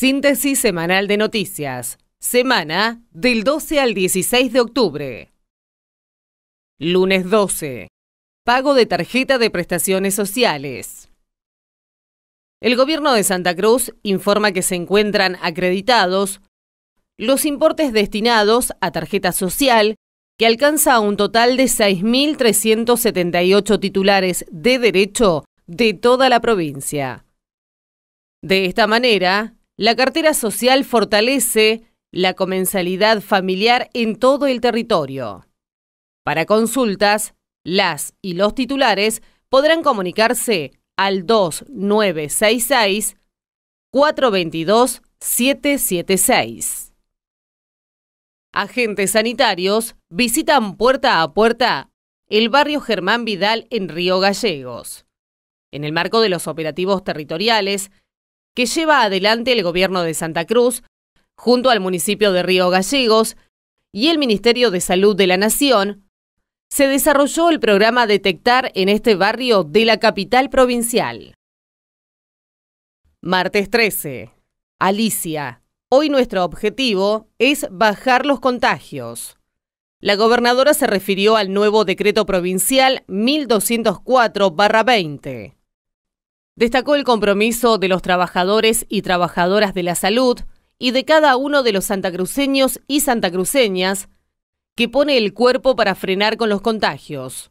Síntesis semanal de noticias. Semana del 12 al 16 de octubre. Lunes 12. Pago de tarjeta de prestaciones sociales. El gobierno de Santa Cruz informa que se encuentran acreditados los importes destinados a tarjeta social, que alcanza a un total de 6.378 titulares de derecho de toda la provincia. De esta manera, la cartera social fortalece la comensalidad familiar en todo el territorio. Para consultas, las y los titulares podrán comunicarse al 2966 422 776. Agentes sanitarios visitan puerta a puerta el barrio Germán Vidal en Río Gallegos. En el marco de los operativos territoriales, que lleva adelante el gobierno de Santa Cruz, junto al municipio de Río Gallegos y el Ministerio de Salud de la Nación, se desarrolló el programa Detectar en este barrio de la capital provincial. Martes 13. Alicia. Hoy nuestro objetivo es bajar los contagios. La gobernadora se refirió al nuevo decreto provincial 1204-20 Destacó el compromiso de los trabajadores y trabajadoras de la salud y de cada uno de los santacruceños y santacruceñas que pone el cuerpo para frenar con los contagios.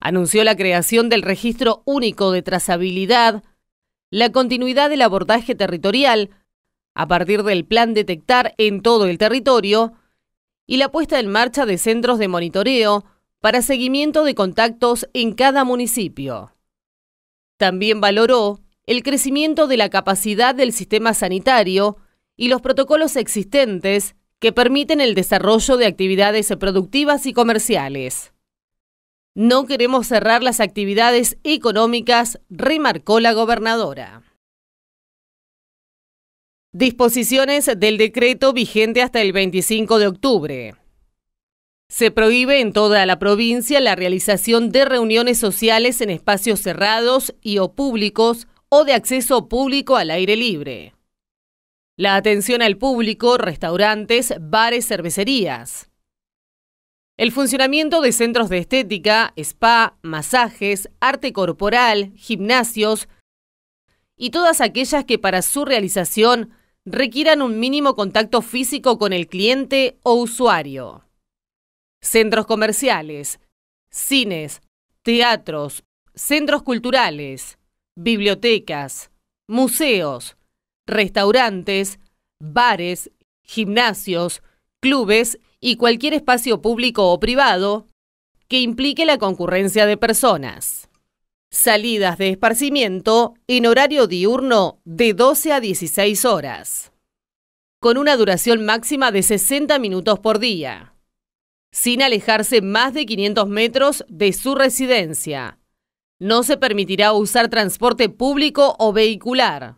Anunció la creación del registro único de trazabilidad, la continuidad del abordaje territorial a partir del plan detectar en todo el territorio y la puesta en marcha de centros de monitoreo para seguimiento de contactos en cada municipio. También valoró el crecimiento de la capacidad del sistema sanitario y los protocolos existentes que permiten el desarrollo de actividades productivas y comerciales. No queremos cerrar las actividades económicas, remarcó la gobernadora. Disposiciones del decreto vigente hasta el 25 de octubre. Se prohíbe en toda la provincia la realización de reuniones sociales en espacios cerrados y o públicos o de acceso público al aire libre. La atención al público, restaurantes, bares, cervecerías. El funcionamiento de centros de estética, spa, masajes, arte corporal, gimnasios y todas aquellas que para su realización requieran un mínimo contacto físico con el cliente o usuario centros comerciales, cines, teatros, centros culturales, bibliotecas, museos, restaurantes, bares, gimnasios, clubes y cualquier espacio público o privado que implique la concurrencia de personas. Salidas de esparcimiento en horario diurno de 12 a 16 horas, con una duración máxima de 60 minutos por día sin alejarse más de 500 metros de su residencia. No se permitirá usar transporte público o vehicular.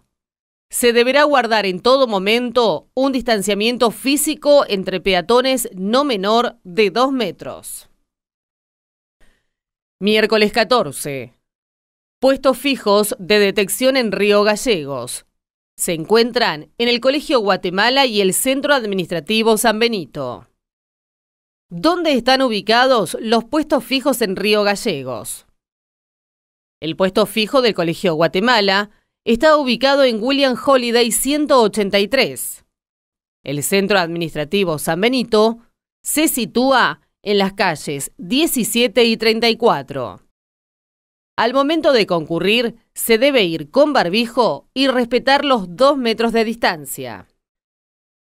Se deberá guardar en todo momento un distanciamiento físico entre peatones no menor de 2 metros. Miércoles 14. Puestos fijos de detección en Río Gallegos. Se encuentran en el Colegio Guatemala y el Centro Administrativo San Benito. ¿Dónde están ubicados los puestos fijos en Río Gallegos? El puesto fijo del Colegio Guatemala está ubicado en William Holiday 183. El centro administrativo San Benito se sitúa en las calles 17 y 34. Al momento de concurrir, se debe ir con barbijo y respetar los dos metros de distancia.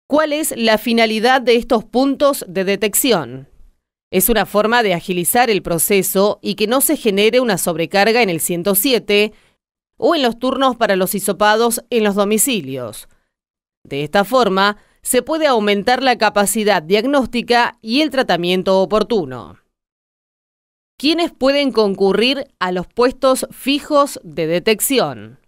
¿Cuál es la finalidad de estos puntos de detección? Es una forma de agilizar el proceso y que no se genere una sobrecarga en el 107 o en los turnos para los hisopados en los domicilios. De esta forma, se puede aumentar la capacidad diagnóstica y el tratamiento oportuno. ¿Quiénes pueden concurrir a los puestos fijos de detección?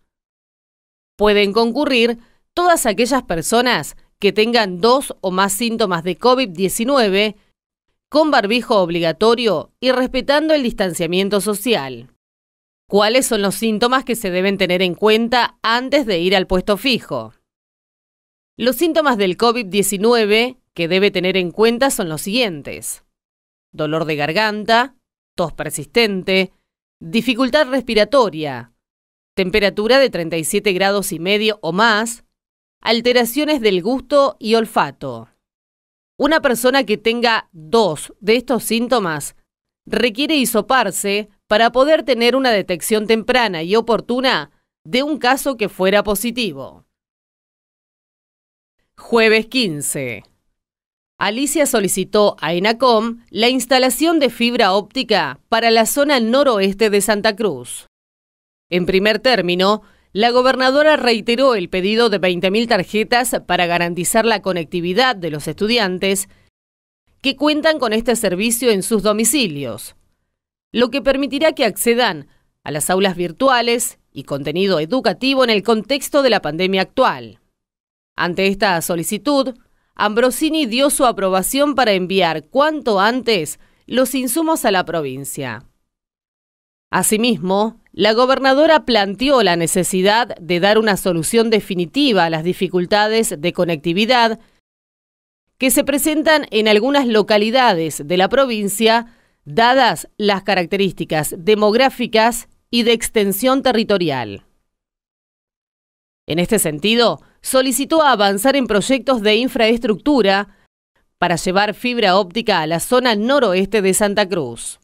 Pueden concurrir todas aquellas personas que tengan dos o más síntomas de COVID-19, con barbijo obligatorio y respetando el distanciamiento social. ¿Cuáles son los síntomas que se deben tener en cuenta antes de ir al puesto fijo? Los síntomas del COVID-19 que debe tener en cuenta son los siguientes. Dolor de garganta, tos persistente, dificultad respiratoria, temperatura de 37 grados y medio o más, alteraciones del gusto y olfato. Una persona que tenga dos de estos síntomas requiere hisoparse para poder tener una detección temprana y oportuna de un caso que fuera positivo. Jueves 15. Alicia solicitó a ENACOM la instalación de fibra óptica para la zona noroeste de Santa Cruz. En primer término, la gobernadora reiteró el pedido de 20.000 tarjetas para garantizar la conectividad de los estudiantes que cuentan con este servicio en sus domicilios, lo que permitirá que accedan a las aulas virtuales y contenido educativo en el contexto de la pandemia actual. Ante esta solicitud, Ambrosini dio su aprobación para enviar cuanto antes los insumos a la provincia. Asimismo, la gobernadora planteó la necesidad de dar una solución definitiva a las dificultades de conectividad que se presentan en algunas localidades de la provincia, dadas las características demográficas y de extensión territorial. En este sentido, solicitó avanzar en proyectos de infraestructura para llevar fibra óptica a la zona noroeste de Santa Cruz.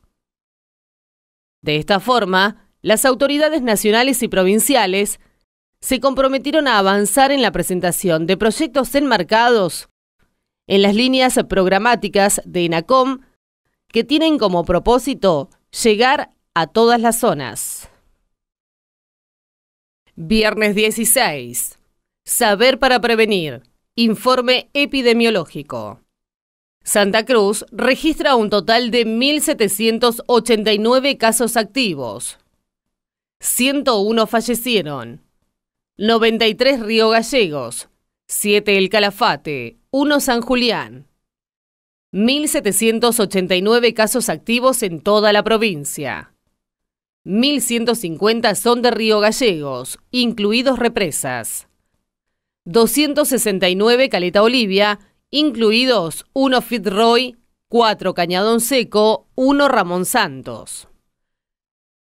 De esta forma, las autoridades nacionales y provinciales se comprometieron a avanzar en la presentación de proyectos enmarcados en las líneas programáticas de INACOM que tienen como propósito llegar a todas las zonas. Viernes 16. Saber para prevenir. Informe epidemiológico. Santa Cruz registra un total de 1.789 casos activos, 101 fallecieron. 93 Río Gallegos, 7 El Calafate, 1 San Julián. 1.789 casos activos en toda la provincia. 1.150 son de Río Gallegos, incluidos represas. 269 Caleta Olivia, incluidos 1 Fitzroy, 4 Cañadón Seco, 1 Ramón Santos.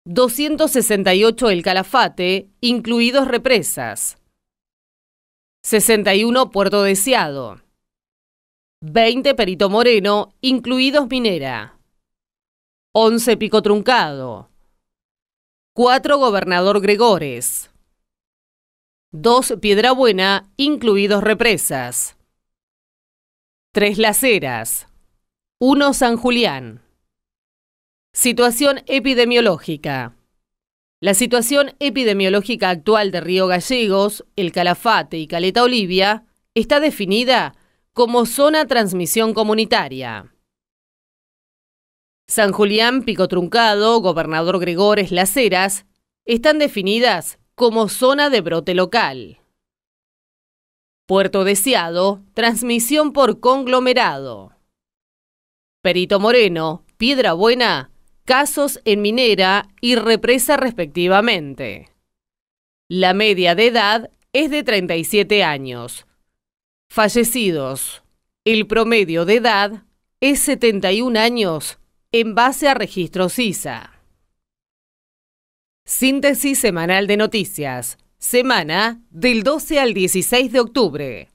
268 El Calafate, incluidos represas. 61 Puerto Deseado. 20 Perito Moreno, incluidos Minera. 11 Pico Truncado. 4 Gobernador Gregores. 2 Piedra Buena, incluidos represas. 3 Las Heras. 1 San Julián. Situación epidemiológica. La situación epidemiológica actual de Río Gallegos, El Calafate y Caleta Olivia está definida como zona transmisión comunitaria. San Julián, Pico Truncado, Gobernador Gregores, Las Heras, están definidas como zona de brote local. Puerto Deseado, transmisión por conglomerado. Perito Moreno, Piedra Buena, casos en Minera y Represa respectivamente. La media de edad es de 37 años. Fallecidos. El promedio de edad es 71 años en base a registro CISA. Síntesis semanal de noticias. Semana del 12 al 16 de octubre.